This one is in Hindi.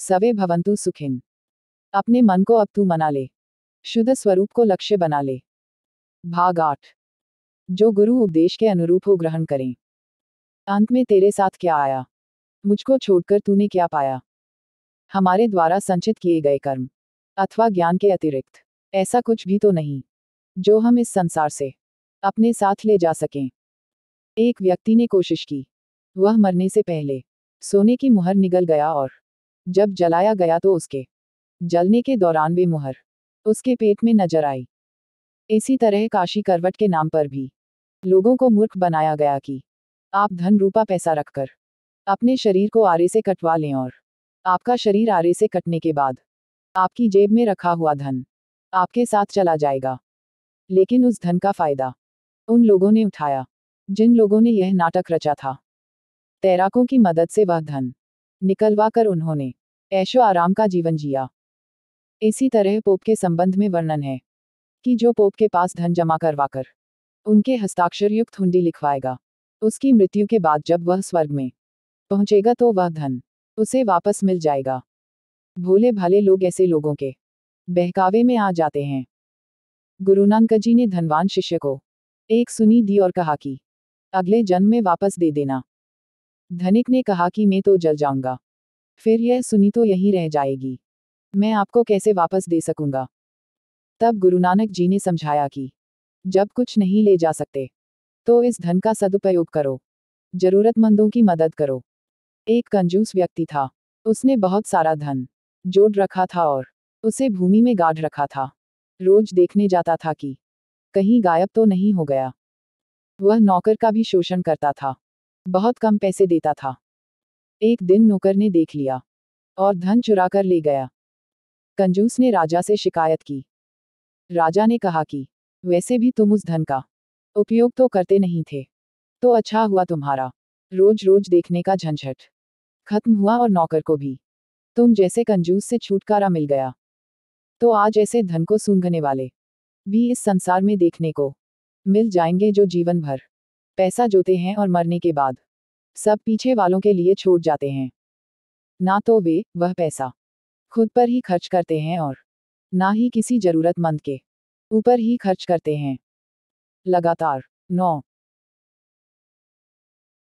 सवे भवंतु सुखिन अपने मन को अब तू मना ले शुद्ध स्वरूप को लक्ष्य बना ले भाग आठ जो गुरु उपदेश के अनुरूप हो ग्रहण करें अंत में तेरे साथ क्या आया मुझको छोड़कर तूने क्या पाया हमारे द्वारा संचित किए गए कर्म अथवा ज्ञान के अतिरिक्त ऐसा कुछ भी तो नहीं जो हम इस संसार से अपने साथ ले जा सकें एक व्यक्ति ने कोशिश की वह मरने से पहले सोने की मुहर निगल गया और जब जलाया गया तो उसके जलने के दौरान वे मुहर उसके पेट में नजर आई इसी तरह काशी करवट के नाम पर भी लोगों को मूर्ख बनाया गया कि आप धन रूपा पैसा रखकर अपने शरीर को आरे से कटवा लें और आपका शरीर आरे से कटने के बाद आपकी जेब में रखा हुआ धन आपके साथ चला जाएगा लेकिन उस धन का फायदा उन लोगों ने उठाया जिन लोगों ने यह नाटक रचा था तैराकों की मदद से वह धन निकलवा कर उन्होंने ऐशो आराम का जीवन जिया इसी तरह पोप के संबंध में वर्णन है कि जो पोप के पास धन जमा करवाकर उनके हस्ताक्षर युक्त हुंडी लिखवाएगा उसकी मृत्यु के बाद जब वह स्वर्ग में पहुंचेगा तो वह धन उसे वापस मिल जाएगा भोले भाले लोग ऐसे लोगों के बहकावे में आ जाते हैं गुरु नानक जी ने धनवान शिष्य को एक सुनी दी और कहा कि अगले जन्म में वापस दे देना धनिक ने कहा कि मैं तो जल जाऊंगा फिर यह सुनी तो यहीं रह जाएगी मैं आपको कैसे वापस दे सकूंगा तब गुरु नानक जी ने समझाया कि जब कुछ नहीं ले जा सकते तो इस धन का सदुपयोग करो जरूरतमंदों की मदद करो एक कंजूस व्यक्ति था उसने बहुत सारा धन जोड़ रखा था और उसे भूमि में गाड़ रखा था रोज देखने जाता था कि कहीं गायब तो नहीं हो गया वह नौकर का भी शोषण करता था बहुत कम पैसे देता था एक दिन नौकर ने देख लिया और धन चुरा कर ले गया कंजूस ने राजा से शिकायत की राजा ने कहा कि वैसे भी तुम उस धन का उपयोग तो करते नहीं थे तो अच्छा हुआ तुम्हारा रोज रोज देखने का झंझट खत्म हुआ और नौकर को भी तुम जैसे कंजूस से छुटकारा मिल गया तो आज ऐसे धन को सूंघने वाले भी इस संसार में देखने को मिल जाएंगे जो जीवन भर पैसा जोते हैं और मरने के बाद सब पीछे वालों के लिए छोड़ जाते हैं ना तो वे वह पैसा खुद पर ही खर्च करते हैं और ना ही किसी जरूरतमंद के ऊपर ही खर्च करते हैं लगातार नौ